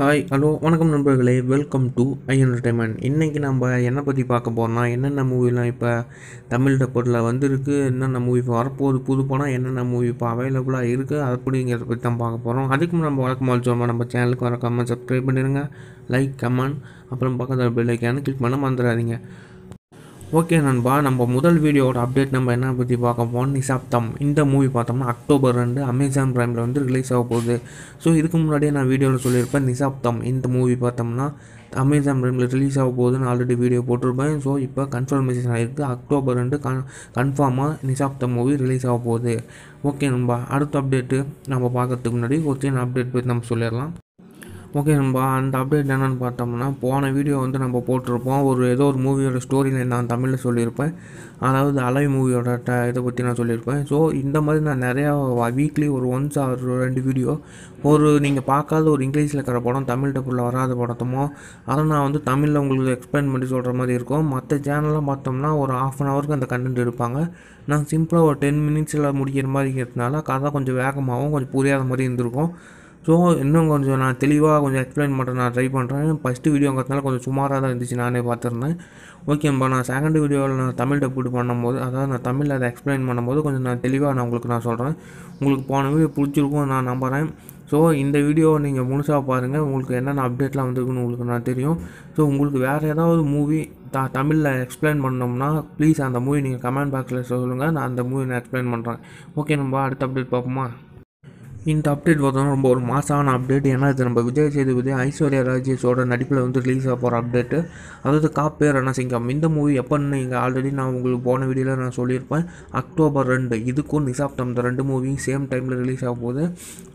hi hello வணக்கம் நண்பர்களே welcome to I entertainment இன்றைக்கி நம்ம என்னை பற்றி பார்க்க போகிறோம்னா என்னென்ன மூவிலாம் இப்போ தமிழ் டப்பரில் வந்திருக்கு என்னென்ன மூவி வரப்போகுது புது படம் என்னென்ன மூவி இப்போ அவைலபிளாக இருக்குது அப்படிங்கிறத பற்றி தான் பார்க்க போகிறோம் அதுக்கும் நம்ம வழக்கமாக சொல்லுவோம் நம்ம சேனலுக்கு வர கமெண்ட் சப்ஸ்கிரைப் பண்ணிடுங்க லைக் கமெண்ட் அப்புறம் பக்கத்தில் பெல்லைக்கான கிளிக் பண்ண மறந்துடாதீங்க ஓகே நண்பா நம்ம முதல் வீடியோவோட அப்டேட் நம்ம என்ன பற்றி பார்க்க போகணும் நிசாப்தம் இந்த மூவி பார்த்தோம்னா அக்டோபர் ரெண்டு அமேசான் ப்ரைமில் வந்து ரிலீஸ் ஆக போகுது ஸோ இதுக்கு முன்னாடியே நான் வீடியோவில் சொல்லியிருப்பேன் நிசாப்தம் இந்த மூவி பார்த்தோம்னா அமேசான் ப்ரைமில் ரிலீஸ் ஆக போகுதுன்னு ஆல்ரெடி வீடியோ போட்டிருப்பேன் ஸோ இப்போ கன்ஃபர்மேஷன் ஆகிருக்கு அக்டோபர் ரெண்டு கன் கன்ஃபார்மாக நிசாப்தம் மூவி ரிலீஸ் ஆக போகுது ஓகே நண்பா அடுத்த அப்டேட்டு நம்ம பார்க்கறதுக்கு முன்னாடி ஒரு சின்ன அப்டேட் பற்றி நம்ம சொல்லிடலாம் ஓகே நம்ம அந்த அப்டேட் என்னென்னு பார்த்தோம்னா போன வீடியோ வந்து நம்ம போட்டிருப்போம் ஒரு ஏதோ ஒரு மூவியோட ஸ்டோரியில் நான் தமிழில் சொல்லியிருப்பேன் அதாவது அலை மூவியோட ட இதை பற்றி நான் சொல்லியிருப்பேன் ஸோ இந்த மாதிரி நான் நிறையா வீக்லி ஒரு ஒன்ஸ் ஆர் ரெண்டு வீடியோ ஒரு நீங்கள் பார்க்காத ஒரு இங்கிலீஷில் இருக்கிற படம் தமிழ் டப்பில் வராத படத்தமோ அதை நான் வந்து தமிழில் உங்களுக்கு எக்ஸ்பிளைன் பண்ணி சொல்கிற மாதிரி இருக்கும் மற்ற சேனல்லாம் பார்த்தோம்னா ஒரு ஆஃப் அன் ஹவருக்கு அந்த கண்டென்ட் எடுப்பாங்க நான் சிம்பிளாக ஒரு டென் மினிட்ஸில் முடிக்கிற மாதிரி இருக்கிறதுனால கதை கொஞ்சம் வேகமாகவும் கொஞ்சம் புரியாத மாதிரி இருந்திருக்கும் ஸோ இன்னும் கொஞ்சம் நான் தெளிவாக கொஞ்சம் எக்ஸ்பிளைன் பண்ணுறேன் நான் ட்ரை பண்ணுறேன் ஃபஸ்ட்டு வீடியோங்கிறதுனால கொஞ்சம் சுமாராக தான் இருந்துச்சு நானே பார்த்துருந்தேன் ஓகேம்பா நான் செகண்ட் வீடியோவில் நான் தமிழ் டப்புட்டு பண்ணும்போது அதாவது நான் தமிழில் அதை எக்ஸ்பிளைன் பண்ணும்போது கொஞ்சம் நான் தெளிவாக நான் உங்களுக்கு நான் சொல்கிறேன் உங்களுக்கு போன வீடியோ பிடிச்சிருக்கும் நான் நம்புகிறேன் ஸோ இந்த வீடியோவை நீங்கள் முழுசாக பாருங்கள் உங்களுக்கு என்னென்ன அப்டேட்லாம் வந்துருக்குன்னு உங்களுக்கு நான் தெரியும் ஸோ உங்களுக்கு வேறு ஏதாவது மூவி த தமிழில் எக்ஸ்பிளைன் பண்ணோம்னா ப்ளீஸ் அந்த மூவி நீங்கள் கமெண்ட் பாக்ஸில் சொல்லுங்கள் நான் அந்த மூவி நான் எக்ஸ்பிளைன் பண்ணுறேன் ஓகே நம்ம அடுத்த அப்டேட் பார்ப்போமா இந்த அப்டேட் பார்த்தோம்னா ரொம்ப ஒரு மாசமான அப்டேட் ஏன்னா இது நம்ம விஜய் சேதுபதி ஐஸ்வர்யா ராஜேஷோட நடிப்பில் வந்து ரிலீஸ் ஆக போகிற அப்டேட்டு அதாவது காப்பே ரணசிங்கம் இந்த மூவி எப்போன்னு இங்கே ஆல்ரெடி நான் உங்களுக்கு போன வீடியோவில் நான் சொல்லியிருப்பேன் அக்டோபர் ரெண்டு இதுக்கும் நிசாப்தம் இந்த ரெண்டு மூவியும் சேம் டைமில் ரிலீஸ் ஆக போகுது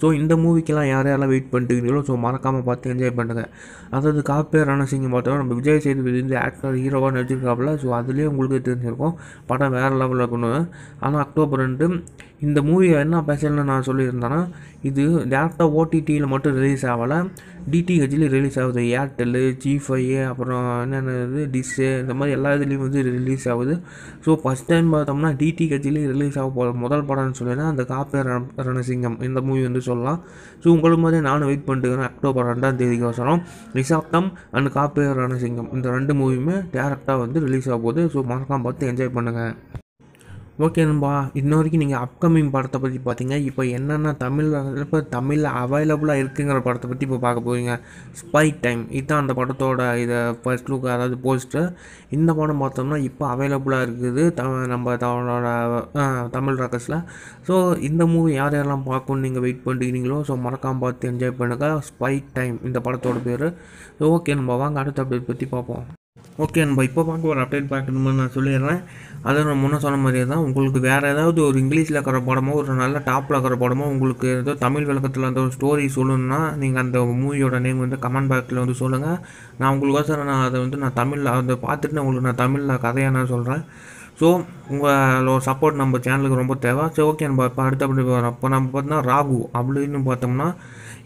ஸோ இந்த மூவிக்கெல்லாம் யார் யாரெல்லாம் வெயிட் பண்ணிட்டுருக்கீங்களோ ஸோ மறக்காமல் பார்த்து என்ஜாய் பண்ணுங்கள் அதாவது என்ன ரணசிங்கம் பார்த்தோம்னா நம்ம விஜய் சேதுபதி வந்து ஆக்டர் ஹீரோவாக நடிச்சிருக்காப்புல ஸோ அதுலேயே உங்களுக்கு தெரிஞ்சிருக்கும் படம் வேறு லெவலில் பண்ணுவேன் ஆனால் அக்டோபர் ரெண்டு இந்த மூவி என்ன பேசலன்னு நான் சொல்லியிருந்தேன்னா இது டேரெக்டாக ஓடிடியில் மட்டும் ரிலீஸ் ஆகலை டிடிஹெச்லேயும் ரிலீஸ் ஆகுது ஏர்டெல்லு ஜி அப்புறம் என்னென்னது டிஷ்ஷு இந்த மாதிரி எல்லா இதுலேயும் வந்து ரிலீஸ் ஆகுது ஸோ ஃபஸ்ட் டைம் பார்த்தோம்னா டிடிஹெச்சிலே ரிலீஸ் ஆக போகிற முதல் படம்னு சொல்லினா அந்த காப்பே ரணசிங்கம் இந்த மூவி வந்து சொல்லலாம் ஸோ உங்களுக்கு மாதிரி நானும் வெயிட் பண்ணிட்டுக்கிறேன் அக்டோபர் ரெண்டாம் தேதிக்கு வசரம் நிசாப்தம் அண்ட் காப்பே ரணசிங்கம் இந்த ரெண்டு மூவியுமே டேரெக்டாக வந்து ரிலீஸ் ஆக போகுது ஸோ மறக்காம பார்த்து என்ஜாய் பண்ணுங்கள் ஓகே நண்பா இன்ன வரைக்கும் நீங்கள் அப்கமிங் படத்தை பற்றி பார்த்தீங்க இப்போ என்னென்ன தமிழ் இப்போ தமிழில் அவைலபுளாக இருக்குங்கிற படத்தை பற்றி இப்போ பார்க்க போவீங்க ஸ்பைக் டைம் இதுதான் அந்த படத்தோட இதை ஃபர்ஸ்ட் லுக் அதாவது போஸ்ட்டு இந்த படம் பார்த்தோம்னா இப்போ அவைலபுளாக இருக்குது த நம்ம தமிழோட தமிழ் ரகஸில் ஸோ இந்த மூவி யார் யாரெல்லாம் பார்க்கணும்னு நீங்கள் வெயிட் பண்ணுறீங்களோ ஸோ மறக்காமல் பார்த்து என்ஜாய் பண்ணுங்கள் ஸ்பைக் டைம் இந்த படத்தோட பேர் ஸோ ஓகே நம்ம வாங்க அடுத்த அப்டேட் பற்றி பார்ப்போம் ஓகே நம்ம இப்போ பார்க்க ஒரு அப்டேட் பார்க்கணும்னு நான் சொல்லிடுறேன் அதை நான் முன்னே சொன்ன மாதிரியே தான் உங்களுக்கு வேறு ஏதாவது ஒரு இங்கிலீஷில் இருக்கிற படமோ ஒரு நல்ல டாப்பில் இருக்கிற படமோ உங்களுக்கு ஏதோ தமிழ் விளக்கத்தில் அந்த ஒரு ஸ்டோரி சொல்லணும்னா நீங்கள் அந்த மூவியோட நேம் வந்து கமெண்ட் பாக்ஸில் வந்து சொல்லுங்கள் நான் உங்களுக்கோசரம் நான் அதை வந்து நான் தமிழில் அதை பார்த்துட்டு நான் உங்களுக்கு நான் தமிழில் கதையாக நான் சொல்கிறேன் ஸோ உங்களோட சப்போர்ட் நம்ம சேனலுக்கு ரொம்ப தேவை சரி ஓகே நம்ம இப்போ அப்படி இப்போ நம்ம பார்த்தோம்னா ராகு அப்படின்னு பார்த்தோம்னா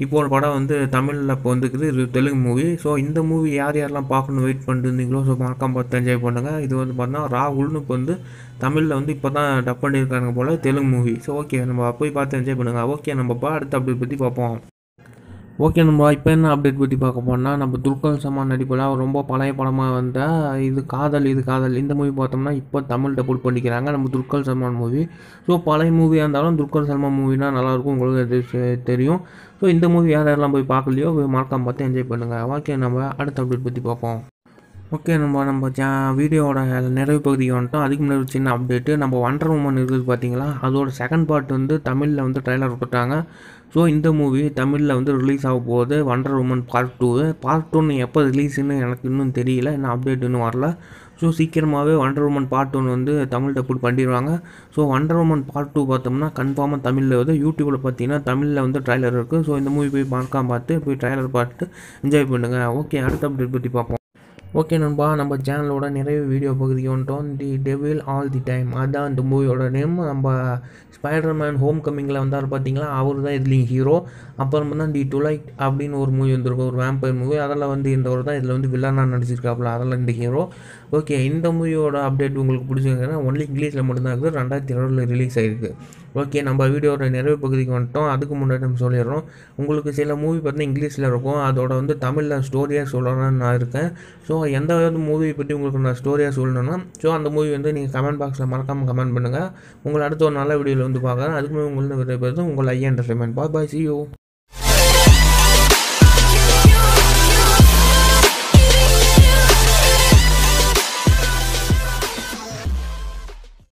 இப்போ ஒரு படம் வந்து தமிழில் இப்போ வந்துக்குது இது தெலுங்கு மூவி ஸோ இந்த மூவி யார் யாரெல்லாம் பார்க்கணும் வெயிட் பண்ணிட்டு இருந்தீங்களோ ஸோ மறக்காம பார்த்து என்ஜாய் பண்ணுங்கள் இது வந்து பார்த்தோம்னா ராகுல்னு இப்போ வந்து தமிழில் வந்து இப்போ தான் டப் பண்ணியிருக்காங்க போல் தெலுங்கு மூவி ஸோ ஓகே நம்ம போய் பார்த்து என்ஜாய் பண்ணுங்கள் ஓகே நம்ம அடுத்த அப்படி பற்றி பார்ப்போம் ஓகே நம்ம இப்போ என்ன அப்டேட் பற்றி பார்க்க போனால் நம்ம துல்கர் சமான் நடிப்பில் ரொம்ப பழைய படமாக வந்தால் இது காதல் இது காதல் இந்த மூவி பார்த்தோம்னா இப்போ தமிழ் டபுள் பண்ணிக்கிறாங்க நம்ம துல்கர் சல்மான் மூவி ஸோ பழைய மூவியாக இருந்தாலும் துல்கர் சல்மான் மூவினா நல்லாயிருக்கும் உங்களுக்கு தெரியும் ஸோ இந்த மூவி யார் யாரெல்லாம் போய் பார்க்கலையோ மார்க்காம பார்த்து என்ஜாய் பண்ணுங்கள் ஓகே நம்ம அடுத்த அப்டேட் பற்றி பார்ப்போம் ஓகே நம்ம நம்ம ஜா வீடியோட நிறைவு பகுதிக்கு வந்துட்டோம் அதுக்கு முன்னாடி ஒரு சின்ன அப்டேட்டு நம்ம ஒண்டர் உமன் இருக்குது பார்த்தீங்களா அதோட செகண்ட் பார்ட் வந்து தமிழில் வந்து ட்ரைலர் விட்டுட்டாங்க ஸோ இந்த மூவி தமிழில் வந்து ரிலீஸ் ஆக போகுது wonder woman part two part டூன்னு எப்போ ரிலீஸ்னு எனக்கு இன்னும் தெரியல இன்னும் அப்டேட் இன்னும் வரல ஸோ சீக்கிரமாகவே ஒண்டர் உமன் பார்ட் ஒன் வந்து தமிழ் டப்புட் பண்ணிடுவாங்க so wonder woman part two பார்த்தோம்னா கன்ஃபார்மாக தமிழில் வந்து யூடியூப்பில் பார்த்தீங்கன்னா தமிழில் வந்து ட்ரைலர் இருக்குது ஸோ இந்த மூவி போய் பார்க்காம பார்த்து போய் ட்ரைலர் பார்த்துட்டு என்ஜாய் பண்ணுங்கள் ஓகே அடுத்த அப்டேட் பற்றி பார்ப்போம் ஓகே நண்பா நம்ம சேனலோட நிறைய வீடியோ பகுதிக்கு வந்துட்டோம் the devil all the time அதுதான் அந்த மூவியோட நேம் நம்ம ஸ்பைடர்மேன் ஹோம் கம்மிங்கில் வந்தார் பார்த்தீங்களா அவர் தான் இதுலேயும் ஹீரோ அப்புறம் தான் தி டுலைட் அப்படின்னு ஒரு மூவி வந்திருக்கும் ஒரு வேம்பயர் மூவி அதில் வந்து இந்த ஒரு தான் இதில் வந்து வில்லனா நடிச்சிருக்காப்புல அதில் இந்த ஹீரோ ஓகே இந்த மூவியோட அப்டேட் உங்களுக்கு பிடிச்சிருக்கேன்னா ஒன்லி இங்கிலீஷில் மட்டும்தான் இருக்குது ரெண்டாயிரத்தி இருபதில் ரிலீஸ் ஆகிருக்கு ஓகே நம்ம வீடியோட நிறைவு பகுதிக்கு வந்துட்டோம் அதுக்கு முன்னாடி நம்ம சொல்லிடுறோம் உங்களுக்கு சில மூவி பார்த்தீங்கன்னா இங்கிலீஷில் இருக்கும் அதோட வந்து தமிழில் ஸ்டோரியாக சொல்லணும்னு நான் இருக்கேன் ஸோ ஸோ எந்த மூவி பற்றி உங்களுக்கு நான் ஸ்டோரியாக சொல்லணும்னா ஸோ அந்த மூவி வந்து நீங்கள் கமெண்ட் பாக்ஸில் மறக்காமல் கமெண்ட் பண்ணுங்கள் உங்களை அடுத்த ஒரு நல்ல வீடியோவில் வந்து பார்க்குறேன் அதுக்குமே உங்களுக்கு விடைபெறுது உங்கள் ஐயா entertainment bye bye see you